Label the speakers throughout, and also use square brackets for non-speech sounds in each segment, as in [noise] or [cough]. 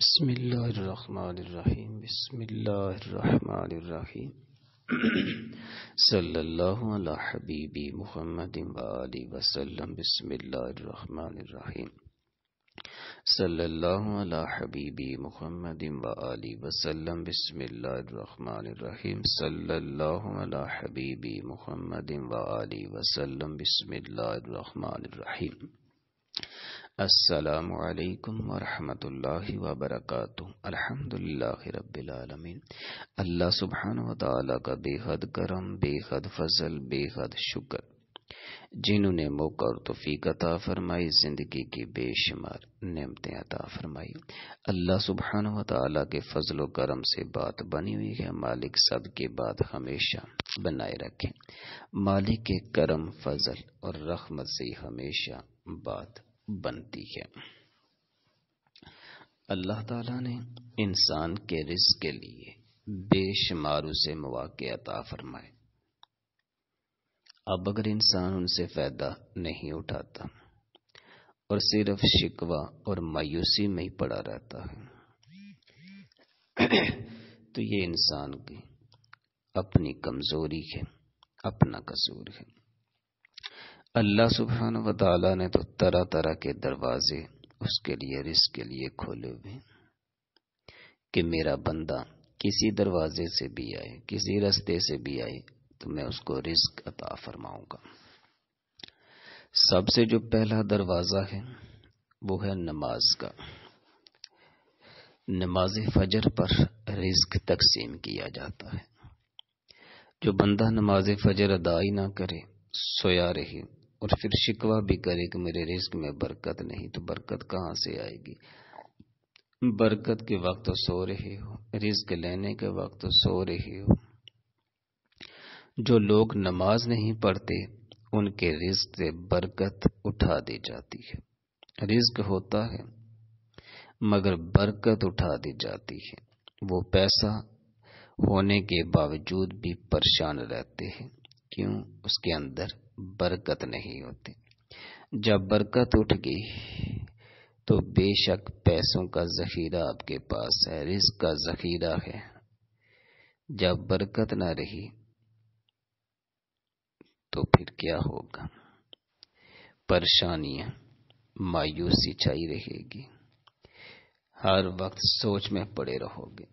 Speaker 1: बसमीम बसमीम सल्लल्लाहु हबीबी मुहम्मद वसल्लम बसमीम सल्लल्लाहु हबीबी मुहम्मद वसल्लम बसमीम सल्लल्लाहु हबीबी मुहम्मद वसल्लम बसमीम अस्सलाम वालेकुम वरहमतुल्लाहि व बरकातुहू अल्हम्दुलिल्लाहि रब्बिल आलमीन अल्लाह सुबहान व तआला का बेहद करम बेहद फजल बेहद शुक्र जिन्होंने मौका और तोफीक अता फरमाई जिंदगी की बेशुमार नेमतें अता फरमाई अल्लाह सुबहान व तआला के फजल करम से बात बनी हुई है मालिक सद के बात हमेशा बनाए रखे मालिक के करम फजल और रहमत से हमेशा बात बनती है अल्लाह ताला ने इंसान के रिज के लिए बेशुमार उसे मौाक़ अता फरमाए अब अगर इंसान उनसे फ़ायदा नहीं उठाता और सिर्फ शिकवा और मायूसी में ही पड़ा रहता है तो ये इंसान की अपनी कमज़ोरी है अपना कसूर है अल्लाह सुबहान वाली ने तो तरह तरह के दरवाजे उसके लिए रिस्क के लिए खोले हुए कि मेरा बंदा किसी दरवाजे से भी आए किसी रास्ते से भी आए तो मैं उसको रिस्क अता फरमाऊंगा सबसे जो पहला दरवाज़ा है वो है नमाज का नमाज फजर पर रिस्क तकसीम किया जाता है जो बंदा नमाज फजर अदाई ना करे सोया रहे और फिर शिकवा भी करे कि मेरे रिस्क में बरकत नहीं तो बरकत कहाँ से आएगी बरकत के वक्त तो सो रहे हो रिस्क लेने के वक्त तो सो रहे हो जो लोग नमाज नहीं पढ़ते उनके रिस्क से बरकत उठा दी जाती है रिस्क होता है मगर बरकत उठा दी जाती है वो पैसा होने के बावजूद भी परेशान रहते हैं क्यों उसके अंदर बरकत नहीं होती जब बरकत उठ गई तो बेशक पैसों का जखीरा आपके पास है रिस्क का जखीरा है जब बरकत ना रही तो फिर क्या होगा परेशानियां मायूसी छाई रहेगी हर वक्त सोच में पड़े रहोगे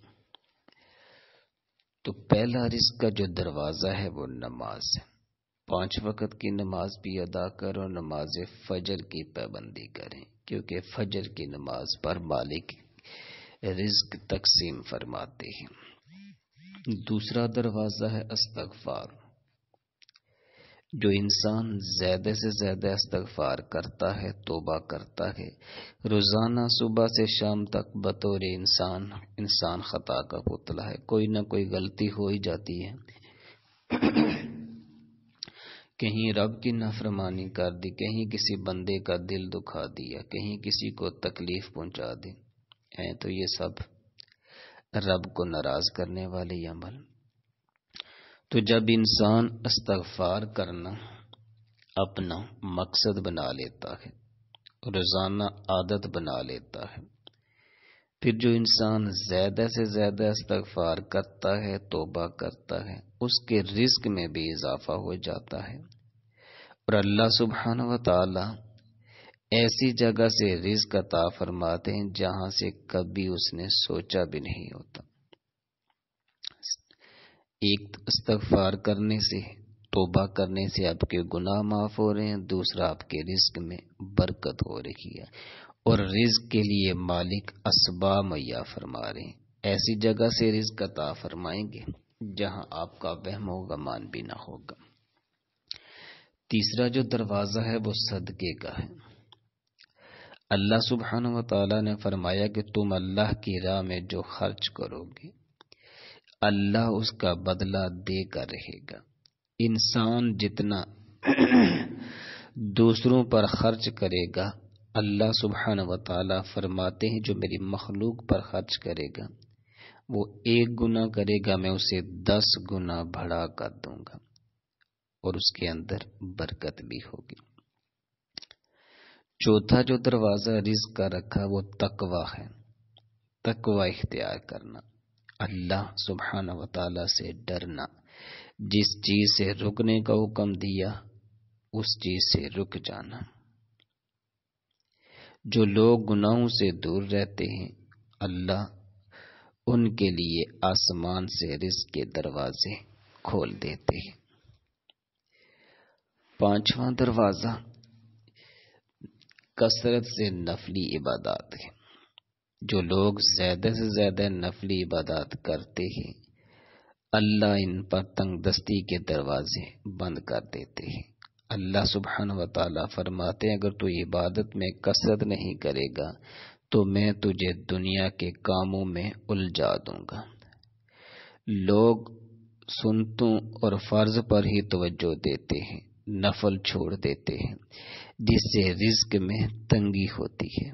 Speaker 1: तो पहला रिस्क का जो दरवाज़ा है वो नमाज है पांच वक्त की नमाज भी अदा करो नमाज फजर की पाबंदी करें क्योंकि फजर की नमाज पर मालिक रिस्क तकसीम फरमाते हैं दूसरा दरवाज़ा है अस्तगफार जो इंसान ज़्यादा से ज़्यादा इस्तगफार करता है तोबा करता है रोज़ाना सुबह से शाम तक बतौर इंसान इंसान ख़ता का पुतला है कोई ना कोई गलती हो ही जाती है [clears throat] कहीं रब की नफरमानी कर दी कहीं किसी बंदे का दिल दुखा दिया कहीं किसी को तकलीफ़ पहुंचा दी हैं तो ये सब रब को नाराज़ करने वाले अमल तो जब इंसान इस्तगफार करना अपना मकसद बना लेता है रोज़ाना आदत बना लेता है फिर जो इंसान ज़्यादा से ज़्यादा इस्तगफार करता है तोबा करता है उसके रिस्क में भी इजाफा हो जाता है और अल्लाह सुबहान व ऐसी जगह से रिस्क अता फरमाते हैं जहां से कभी उसने सोचा भी नहीं होता एक इस्तफार करने से तोबा करने से आपके गुनाह माफ़ हो रहे हैं दूसरा आपके रिस्क में बरकत हो रही है और रिज के लिए मालिक असबा मैया फरमा रहे हैं ऐसी जगह से रिज्क अता फरमाएंगे जहां आपका वहम होगा मान भी ना होगा तीसरा जो दरवाज़ा है वो सदके का है अल्लाह सुबहान तला ने फरमाया कि तुम अल्लाह की राह में जो खर्च करोगे अल्लाह उसका बदला देकर रहेगा इंसान जितना दूसरों पर खर्च करेगा अल्लाह सुबहान व फरमाते हैं जो मेरी मखलूक पर खर्च करेगा वो एक गुना करेगा मैं उसे दस गुना बढ़ा कर दूंगा और उसके अंदर बरकत भी होगी चौथा जो दरवाज़ा रिज का रखा वो तकवा है तकवा इख्तियार करना अल्लाह सुबहान वाली से डरना जिस चीज से रुकने का हुक्म दिया उस चीज से रुक जाना जो लोग गुनाहों से दूर रहते हैं अल्लाह उनके लिए आसमान से रिस्क के दरवाजे खोल देते हैं पांचवा दरवाजा कसरत से नफली इबादत है जो लोग ज्यादा से ज्यादा नफली इबादत करते हैं अल्लाह इन पर तंग दस्ती के दरवाजे बंद कर देते हैं अल्लाह सुबहान व ताली फरमाते अगर तू इबादत में कसरत नहीं करेगा तो मैं तुझे दुनिया के कामों में उलझा दूंगा लोग सुनतों और फर्ज पर ही तवज्जो देते हैं नफल छोड़ देते हैं जिससे रिज्क में तंगी होती है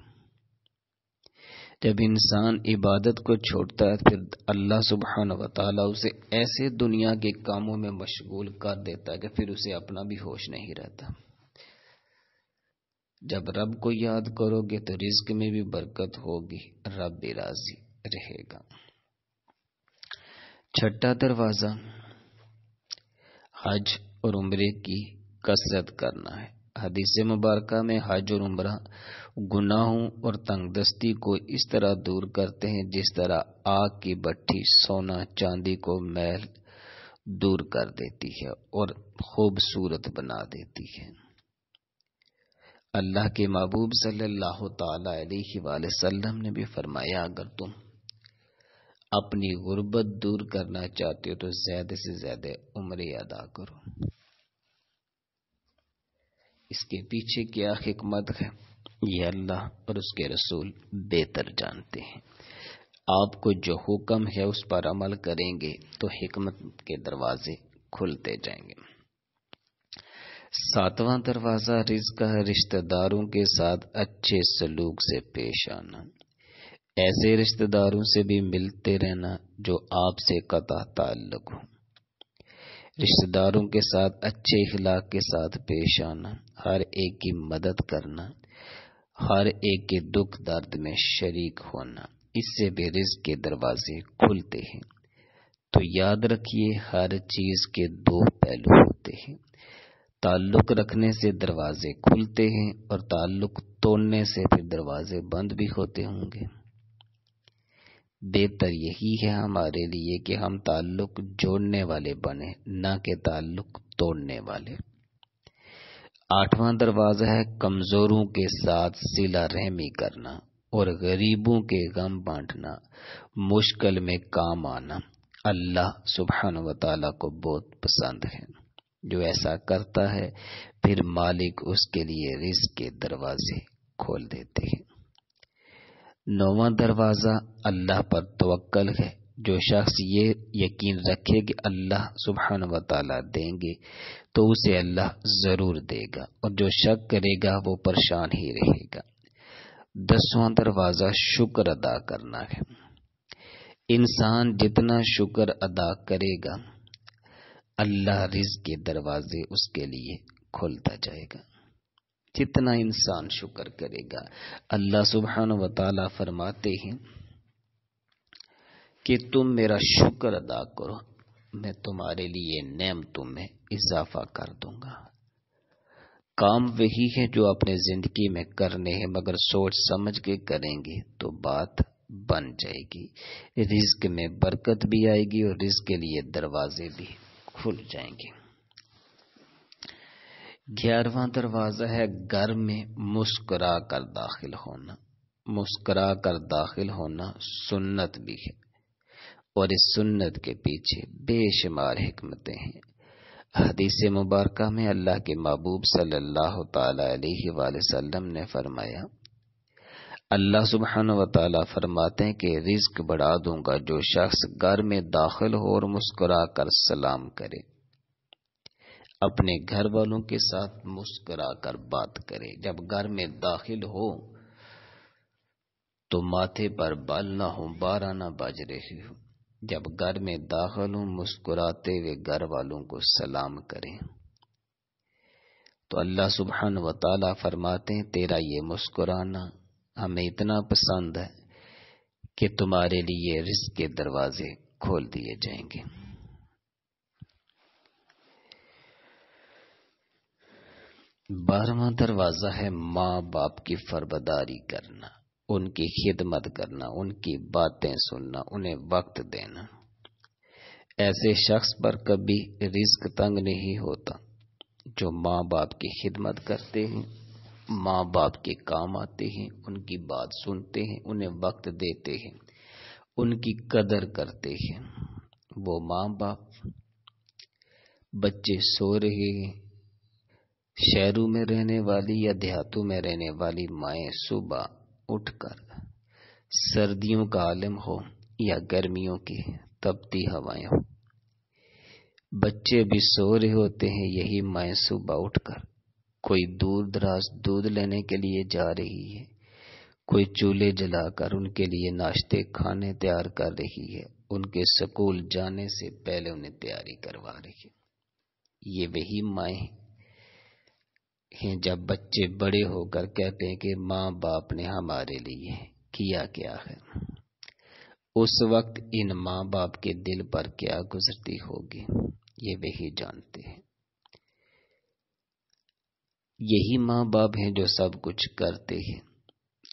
Speaker 1: जब इंसान इबादत को छोड़ता है फिर अल्लाह सुबहान वाली उसे ऐसे दुनिया के कामों में मशगूल कर देता है कि फिर उसे अपना भी होश नहीं रहता जब रब को याद करोगे तो रिज्क में भी बरकत होगी रब भी राजी रहेगा छठा दरवाज़ा हज और उम्र की कसरत करना है हदीस मुबारक में हज और उम्र गुनाहों और तंगदस्ती को इस तरह दूर करते हैं जिस तरह आग की भट्टी सोना चांदी को मैल दूर कर देती है और खूबसूरत बना देती है अल्लाह के महबूब सल्लल्लाहु अलैहि वसल्लम ने भी फरमाया अगर तुम अपनी गुर्बत दूर करना चाहते हो तो ज्यादा से ज्यादा उम्र अदा करो इसके पीछे क्या हिकमत है ये अल्लाह और उसके रसूल बेहतर जानते हैं आपको जो हुक्म है उस पर अमल करेंगे तो हिकमत के दरवाजे खुलते जाएंगे सातवां दरवाज़ा रिज्क रिश्तेदारों के साथ अच्छे सलूक से पेश आना ऐसे रिश्तेदारों से भी मिलते रहना जो आपसे कता ताल्लुक हो रिश्तेदारों के साथ अच्छे इखलाक के साथ पेश आना हर एक की मदद करना हर एक के दुख दर्द में शरीक होना इससे भी रिज के दरवाजे खुलते हैं तो याद रखिए हर चीज के दो पहलू होते हैं ताल्लुक रखने से दरवाजे खुलते हैं और ताल्लुक तोड़ने से फिर दरवाजे बंद भी होते होंगे बेहतर यही है हमारे लिए कि हम ताल्लुक जोड़ने वाले बने ना कि ताल्लुक तोड़ने वाले आठवां दरवाज़ा है कमज़ोरों के साथ सिला रहमी करना और गरीबों के गम बांटना मुश्किल में काम आना अल्लाह सुबहान वाली को बहुत पसंद है जो ऐसा करता है फिर मालिक उसके लिए रिस्क के दरवाजे खोल देते हैं नौवा दरवाज़ा अल्लाह पर तवक्ल है जो शख्स ये यकीन रखे कि अल्लाह सुबहान व देंगे तो उसे अल्लाह ज़रूर देगा और जो शक करेगा वो परेशान ही रहेगा दसवां दरवाज़ा शुक्र अदा करना है इंसान जितना शुक्र अदा करेगा अल्लाह रिज के दरवाजे उसके लिए खोलता जाएगा जितना इंसान शुक्र करेगा अल्लाह सुबहान व फरमाते हैं कि तुम मेरा शुक्र अदा करो मैं तुम्हारे लिए नेम तुम्हें इजाफा कर दूंगा काम वही है जो अपने जिंदगी में करने हैं मगर सोच समझ के करेंगे तो बात बन जाएगी रिस्क में बरकत भी आएगी और रिस्क के लिए दरवाजे भी खुल जाएंगे ग्यारहवा दरवाज़ा है घर में मुस्कुरा कर दाखिल होना मुस्कुरा कर दाखिल होना सुन्नत भी है और इस सुन्नत के पीछे बेशुमार हमतें हैं हदीस मुबारक में अल्लाह के महबूब सल्लल्लाहु अलैहि वसल्लम ने फरमाया अल्लाह सुबहान वाली फरमाते हैं कि रिस्क बढ़ा दूंगा जो शख्स घर में दाखिल हो और मुस्कुरा कर सलाम करे अपने घर वालों के साथ मुस्कुरा कर बात करे जब घर में दाखिल हो तो माथे पर बाल ना हो बारह ना बाज रही हो जब घर में दाखिल हूं मुस्कुराते हुए घर वालों को सलाम करें तो अल्लाह सुबहान व ताला फरमाते हैं तेरा ये मुस्कुराना हमें इतना पसंद है कि तुम्हारे लिए रिस्क के दरवाजे खोल दिए जाएंगे बारहवा दरवाज़ा है माँ बाप की फरबदारी करना उनकी खिदमत करना उनकी बातें सुनना उन्हें वक्त देना ऐसे शख्स पर कभी रिस्क तंग नहीं होता जो माँ बाप की खिदमत करते हैं माँ बाप के काम आते हैं उनकी बात सुनते हैं उन्हें वक्त देते हैं उनकी कदर करते हैं वो माँ बाप बच्चे सो रहे हैं शहरों में रहने वाली या देहातों में रहने वाली माएँ सुबह उठकर सर्दियों का आलम हो या गर्मियों की तपती हवाएं हो बच्चे भी सो रहे होते हैं यही माए सुबह उठकर कोई दूर दराज दूध लेने के लिए जा रही है कोई चूल्हे जलाकर उनके लिए नाश्ते खाने तैयार कर रही है उनके स्कूल जाने से पहले उन्हें तैयारी करवा रही है ये वही माए हैं हैं जब बच्चे बड़े होकर कहते हैं कि माँ बाप ने हमारे लिए किया क्या है उस वक्त इन माँ बाप के दिल पर क्या गुजरती होगी ये वे ही जानते हैं यही माँ बाप हैं जो सब कुछ करते हैं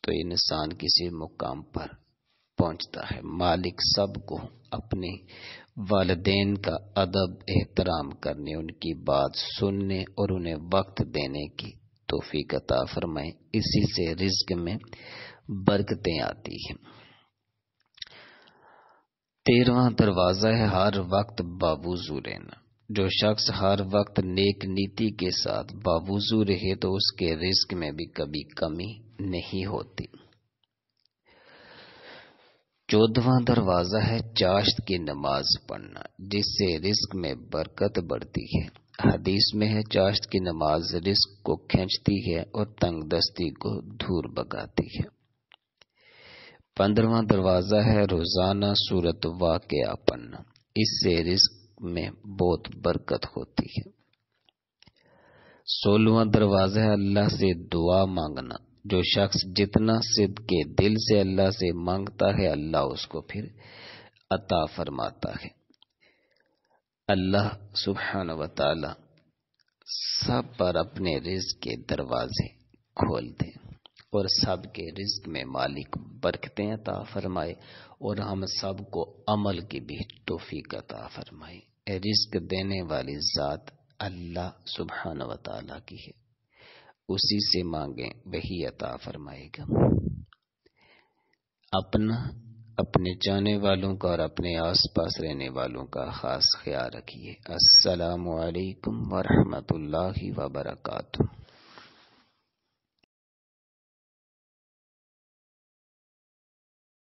Speaker 1: तो इंसान किसी मुकाम पर पहुंचता है मालिक सबको अपने वालदेन का अदब एहतराम करने उनकी बात सुनने और उन्हें वक्त देने की तोफ़ी अता फरमाएं इसी से रिज्क में बरकतें आती हैं तेरवा दरवाज़ा है हर वक्त बाबूजू रहना जो शख्स हर वक्त नेक नीति के साथ बाबूजू रहे तो उसके रिस्क में भी कभी कमी नहीं होती चौदवा दरवाजा है चाश्त की नमाज पढ़ना जिससे रिस्क में बरकत बढ़ती है हदीस में है चाश्त की नमाज रिस्क को खींचती है और तंग दस्ती को धूर बगाती है पंद्रवा दरवाजा है रोजाना सूरत वाकया पढ़ना इससे रिस्क में बहुत बरकत होती है सोलवा दरवाजा है अल्लाह से दुआ मांगना जो शख्स जितना सिद्ध के दिल से अल्लाह से मांगता है अल्लाह उसको फिर अता फरमाता है अल्लाह सुबहान वाला सब पर अपने रिज के दरवाजे खोल दें और सब के रिज्क में मालिक बरखते अता फरमाए और हम सब को अमल की भी तोहफी अता फरमाए रिज्क देने वाली ज़ात अल्लाह सुबहान वाली की है उसी से मांगे वही अता फरमाएगा अपना अपने जाने वालों का और अपने आसपास रहने वालों का खास ख्याल रखिए अस्सलाम वालेकुम वरहमतुल्लाहि वबरकातुहू